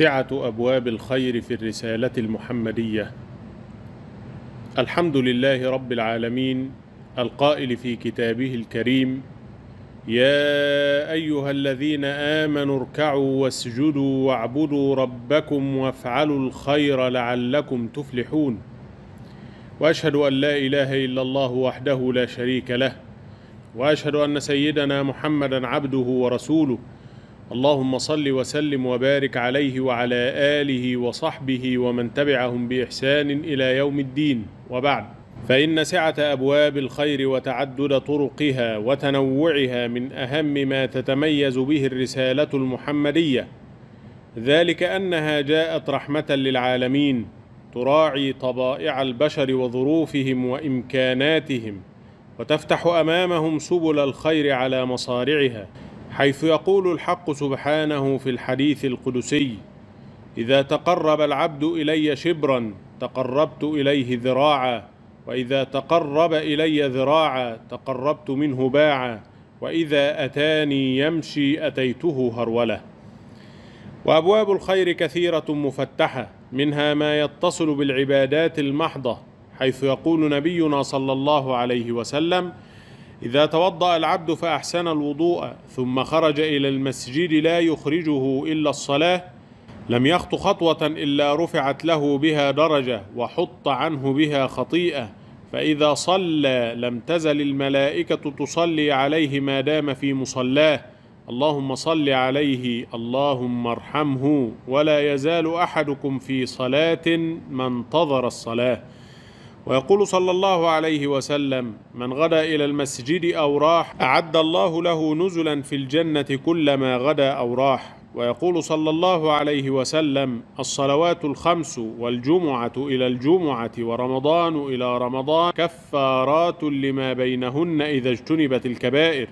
سعه أبواب الخير في الرسالة المحمدية الحمد لله رب العالمين القائل في كتابه الكريم يا أيها الذين آمنوا اركعوا واسجدوا واعبدوا ربكم وافعلوا الخير لعلكم تفلحون وأشهد أن لا إله إلا الله وحده لا شريك له وأشهد أن سيدنا محمدا عبده ورسوله اللهم صل وسلم وبارك عليه وعلى آله وصحبه ومن تبعهم بإحسان إلى يوم الدين وبعد فإن سعة أبواب الخير وتعدد طرقها وتنوعها من أهم ما تتميز به الرسالة المحمدية ذلك أنها جاءت رحمة للعالمين تراعي طبائع البشر وظروفهم وإمكاناتهم وتفتح أمامهم سبل الخير على مصارعها حيث يقول الحق سبحانه في الحديث القدسي إذا تقرب العبد إلي شبرا تقربت إليه ذراعا وإذا تقرب إلي ذراعا تقربت منه باعا وإذا أتاني يمشي أتيته هرولة وأبواب الخير كثيرة مفتحة منها ما يتصل بالعبادات المحضة حيث يقول نبينا صلى الله عليه وسلم إذا توضأ العبد فأحسن الوضوء ثم خرج إلى المسجد لا يخرجه إلا الصلاة لم يخط خطوة إلا رفعت له بها درجة وحط عنه بها خطيئة فإذا صلى لم تزل الملائكة تصلي عليه ما دام في مصلاه اللهم صل عليه اللهم ارحمه ولا يزال أحدكم في صلاة ما انتظر الصلاة ويقول صلى الله عليه وسلم من غدا إلى المسجد أو راح أعد الله له نزلا في الجنة كلما غدا أو راح ويقول صلى الله عليه وسلم الصلوات الخمس والجمعة إلى الجمعة ورمضان إلى رمضان كفارات لما بينهن إذا اجتنبت الكبائر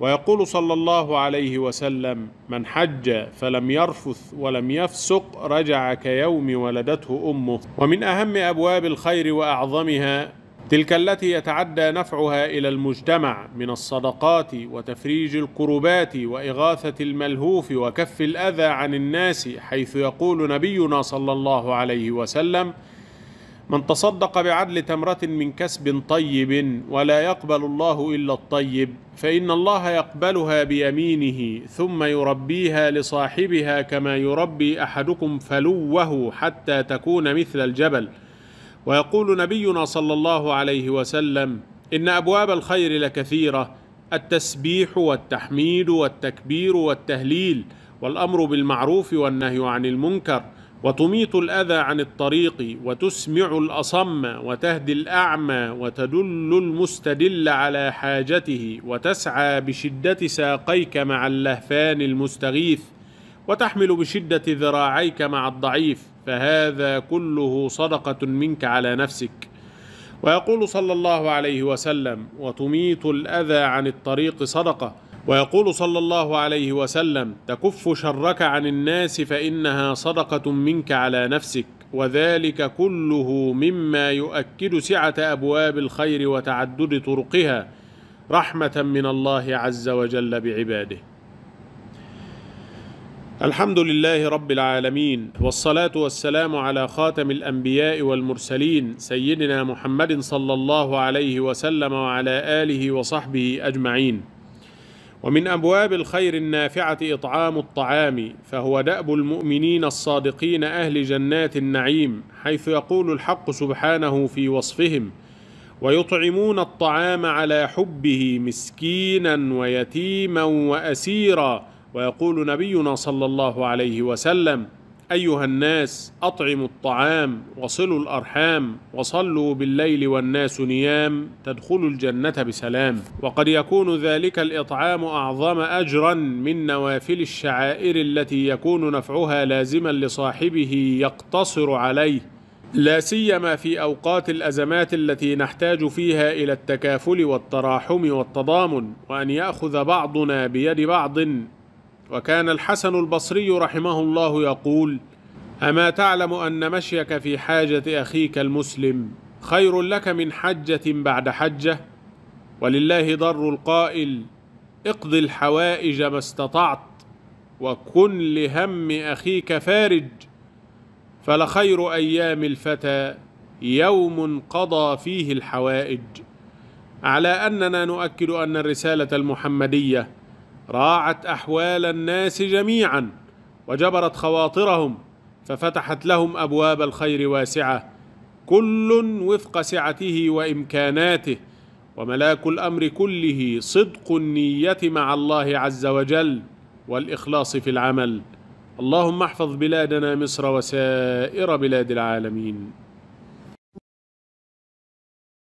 ويقول صلى الله عليه وسلم من حج فلم يرفث ولم يفسق رجع كيوم ولدته امه ومن اهم ابواب الخير واعظمها تلك التي يتعدى نفعها الى المجتمع من الصدقات وتفريج الكربات واغاثه الملهوف وكف الاذى عن الناس حيث يقول نبينا صلى الله عليه وسلم من تصدق بعدل تمرة من كسب طيب ولا يقبل الله إلا الطيب فإن الله يقبلها بيمينه ثم يربيها لصاحبها كما يربي أحدكم فلوه حتى تكون مثل الجبل ويقول نبينا صلى الله عليه وسلم إن أبواب الخير لكثيرة التسبيح والتحميد والتكبير والتهليل والأمر بالمعروف والنهي عن المنكر وتميط الاذى عن الطريق وتسمع الاصم وتهدي الاعمى وتدل المستدل على حاجته وتسعى بشده ساقيك مع اللهفان المستغيث وتحمل بشده ذراعيك مع الضعيف فهذا كله صدقه منك على نفسك ويقول صلى الله عليه وسلم وتميط الاذى عن الطريق صدقه ويقول صلى الله عليه وسلم تكف شرك عن الناس فانها صدقه منك على نفسك وذلك كله مما يؤكد سعه ابواب الخير وتعدد طرقها رحمه من الله عز وجل بعباده الحمد لله رب العالمين والصلاه والسلام على خاتم الانبياء والمرسلين سيدنا محمد صلى الله عليه وسلم وعلى اله وصحبه اجمعين ومن أبواب الخير النافعة إطعام الطعام فهو دأب المؤمنين الصادقين أهل جنات النعيم حيث يقول الحق سبحانه في وصفهم ويطعمون الطعام على حبه مسكينا ويتيما وأسيرا ويقول نبينا صلى الله عليه وسلم أيها الناس أطعموا الطعام وصلوا الأرحام وصلوا بالليل والناس نيام تدخلوا الجنة بسلام وقد يكون ذلك الإطعام أعظم أجرا من نوافل الشعائر التي يكون نفعها لازما لصاحبه يقتصر عليه لا سيما في اوقات الازمات التي نحتاج فيها الى التكافل والتراحم والتضامن وان ياخذ بعضنا بيد بعض وكان الحسن البصري رحمه الله يقول أما تعلم أن مشيك في حاجة أخيك المسلم خير لك من حجة بعد حجة ولله ضر القائل اقض الحوائج ما استطعت وكن لهم أخيك فارج فلخير أيام الفتى يوم قضى فيه الحوائج على أننا نؤكد أن الرسالة المحمدية راعت احوال الناس جميعا وجبرت خواطرهم ففتحت لهم ابواب الخير واسعه كل وفق سعته وامكاناته وملاك الامر كله صدق النيه مع الله عز وجل والاخلاص في العمل اللهم احفظ بلادنا مصر وسائر بلاد العالمين